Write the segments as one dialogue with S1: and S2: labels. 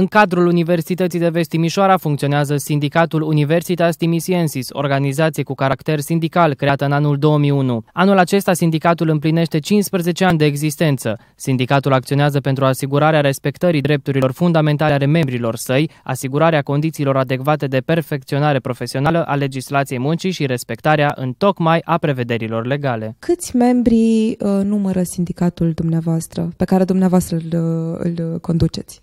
S1: În cadrul Universității de Vest Timișoara funcționează Sindicatul Universitas Timisiensis, organizație cu caracter sindical creată în anul 2001. Anul acesta sindicatul împlinește 15 ani de existență. Sindicatul acționează pentru asigurarea respectării drepturilor fundamentale ale membrilor săi, asigurarea condițiilor adecvate de perfecționare profesională a legislației muncii și respectarea în tocmai a prevederilor
S2: legale. Câți membri uh, numără sindicatul dumneavoastră, pe care dumneavoastră îl, îl conduceți?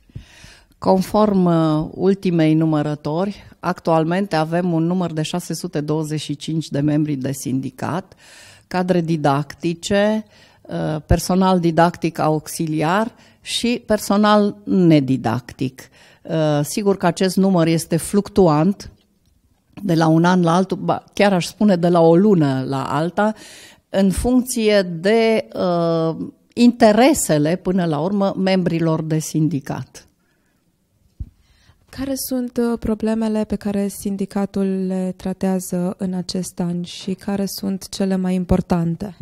S2: Conform uh, ultimei numărători,
S1: actualmente avem un număr de 625 de membri de sindicat, cadre didactice, uh, personal didactic auxiliar și personal nedidactic. Uh, sigur că acest număr este fluctuant de la un an la altul, chiar aș spune de la o lună la alta, în funcție de interesele, până la urmă, membrilor de sindicat.
S2: Care sunt uh, problemele pe care sindicatul le tratează în acest an și care sunt cele mai importante?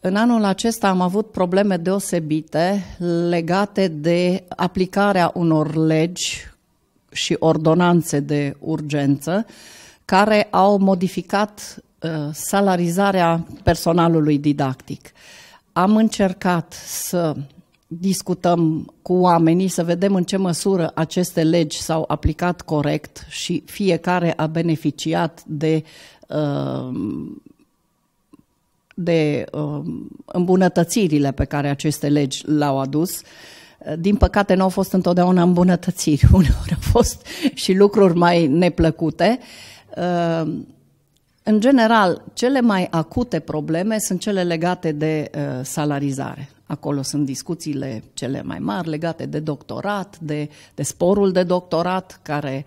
S1: În anul acesta am avut probleme deosebite legate de aplicarea unor legi și ordonanțe de urgență care au modificat uh, salarizarea personalului didactic. Am încercat să discutăm cu oamenii să vedem în ce măsură aceste legi s-au aplicat corect și fiecare a beneficiat de, uh, de uh, îmbunătățirile pe care aceste legi le-au adus. Din păcate, nu au fost întotdeauna îmbunătățiri, uneori au fost și lucruri mai neplăcute. Uh, în general, cele mai acute probleme sunt cele legate de uh, salarizare. Acolo sunt discuțiile cele mai mari legate de doctorat, de, de sporul de doctorat care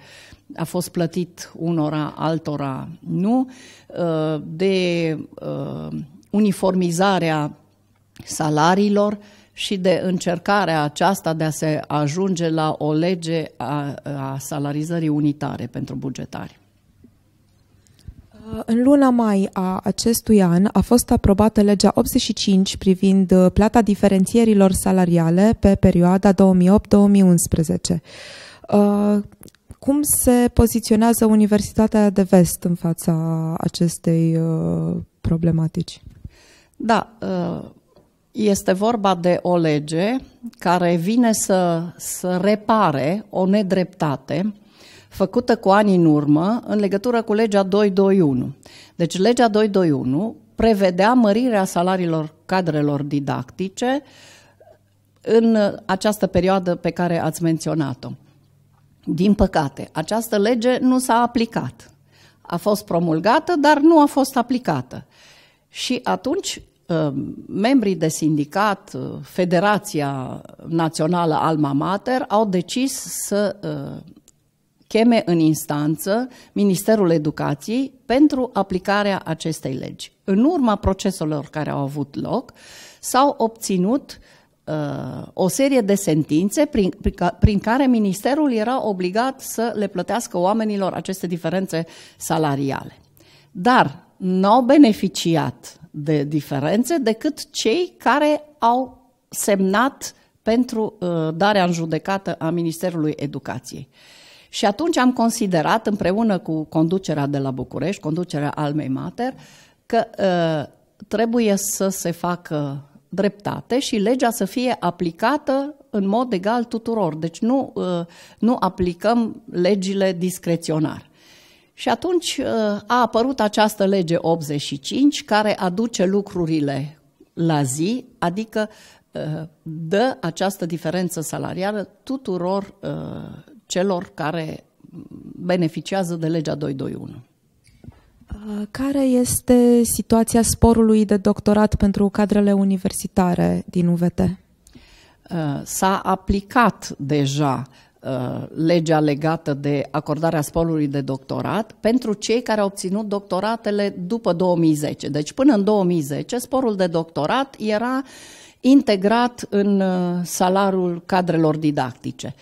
S1: a fost plătit unora, altora nu, uh, de uh, uniformizarea salariilor și de încercarea aceasta de a se ajunge la o lege a, a salarizării unitare pentru bugetari.
S2: În luna mai a acestui an a fost aprobată legea 85 privind uh, plata diferențierilor salariale pe perioada 2008-2011 uh, cum se poziționează Universitatea de Vest în fața acestei uh, problematici?
S1: Da, este vorba de o lege care vine să, să repare o nedreptate făcută cu ani în urmă în legătură cu legea 221. Deci legea 221 prevedea mărirea salariilor cadrelor didactice în această perioadă pe care ați menționat-o. Din păcate, această lege nu s-a aplicat. A fost promulgată, dar nu a fost aplicată. Și atunci, ă, membrii de sindicat, ă, Federația Națională Alma Mater, au decis să ă, cheme în instanță Ministerul Educației pentru aplicarea acestei legi. În urma proceselor care au avut loc, s-au obținut uh, o serie de sentințe prin, prin care ministerul era obligat să le plătească oamenilor aceste diferențe salariale. Dar n-au beneficiat de diferențe decât cei care au semnat pentru uh, darea în judecată a Ministerului Educației. Uh, și atunci am considerat, împreună cu conducerea de la București, conducerea Almei Mater, că uh, trebuie să se facă dreptate și legea să fie aplicată în mod egal tuturor. Deci nu, uh, nu aplicăm legile discreționar. Și atunci uh, a apărut această lege 85 care aduce lucrurile la zi, adică dă această diferență salarială tuturor celor care beneficiază de legea 221.
S2: Uh, care este situația sporului de doctorat pentru cadrele universitare din UVT? Uh,
S1: s-a aplicat deja uh, legea legată de acordarea sporului de doctorat pentru cei care au obținut doctoratele după 2010. Deci până în 2010 sporul de doctorat era integrat în salariul cadrelor didactice.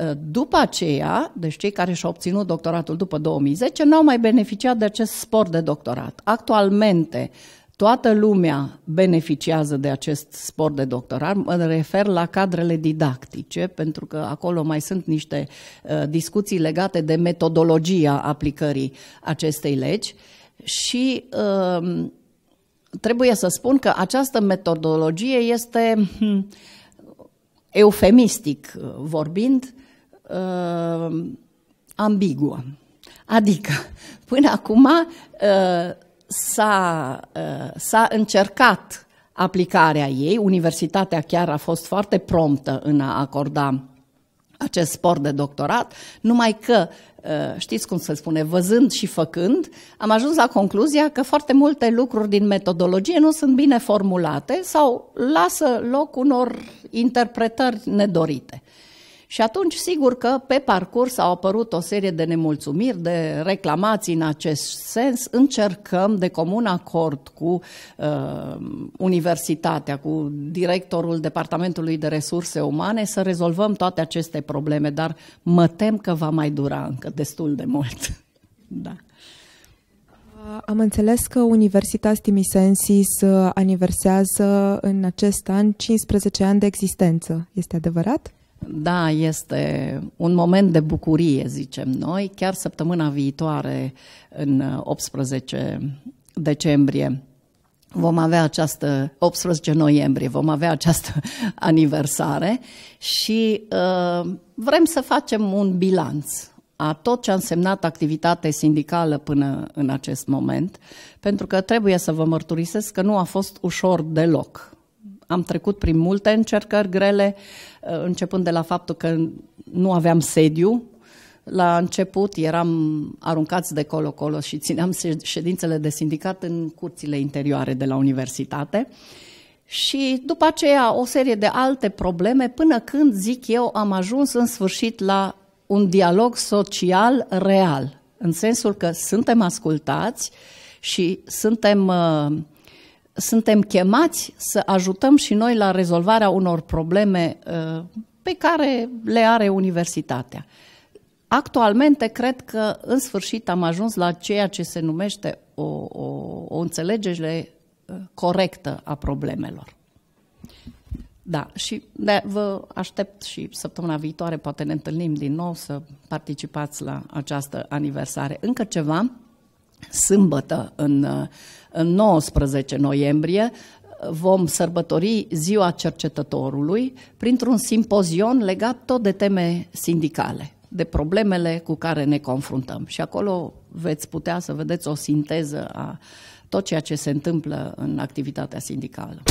S1: Ă, după aceea, deci cei care și-au obținut doctoratul după 2010 n-au mai beneficiat de acest spor de doctorat. Actualmente, toată lumea beneficiază de acest spor de doctorat. Mă refer la cadrele didactice, pentru că acolo mai sunt niște ă, discuții legate de metodologia aplicării acestei legi și ă, trebuie să spun că această metodologie este hm, eufemistic vorbind uh, ambiguă. Adică, până acum uh, s-a, uh, s-a încercat aplicarea ei, universitatea chiar a fost foarte promptă în a acorda acest sport de doctorat, numai că, uh, știți cum se spune, văzând și făcând, am ajuns la concluzia că foarte multe lucruri din metodologie nu sunt bine formulate sau lasă loc unor interpretări nedorite. Și atunci, sigur că pe parcurs au apărut o serie de nemulțumiri, de reclamații în acest sens. Încercăm de comun acord cu uh, universitatea, cu directorul Departamentului de Resurse Umane să rezolvăm toate aceste probleme, dar mă tem că va mai dura încă destul de mult. da.
S2: Uh, am înțeles că Universitas Timisensis uh, aniversează în acest an 15 ani de existență. Este adevărat? Da, este un moment de bucurie, zicem noi. Chiar
S1: săptămâna viitoare, în 18 uh, decembrie, vom avea această, 18 noiembrie, vom avea această aniversare și uh, vrem să facem un bilanț a tot ce a însemnat activitate sindicală până în acest moment, pentru că trebuie să vă mărturisesc că nu a fost ușor deloc am trecut prin multe încercări grele, uh, începând de la faptul că nu aveam sediu. La început eram aruncați de colo-colo și țineam ședințele de sindicat în curțile interioare de la universitate. Și după aceea o serie de alte probleme, până când, zic eu, am ajuns în sfârșit la un dialog social real, în sensul că suntem ascultați și suntem uh, suntem chemați să ajutăm și noi la rezolvarea unor probleme uh, pe care le are universitatea. Actualmente, cred că, în sfârșit, am ajuns la ceea ce se numește o, o, o înțelegere uh, corectă a problemelor. Da, și de vă aștept și săptămâna viitoare, poate ne întâlnim din nou să participați la această aniversare. Încă ceva, sâmbătă, în, în 19 noiembrie, vom sărbători Ziua Cercetătorului printr-un simpozion legat tot de teme sindicale, de problemele cu care ne confruntăm. Și acolo veți putea să vedeți o sinteză a tot ceea ce se întâmplă în activitatea sindicală.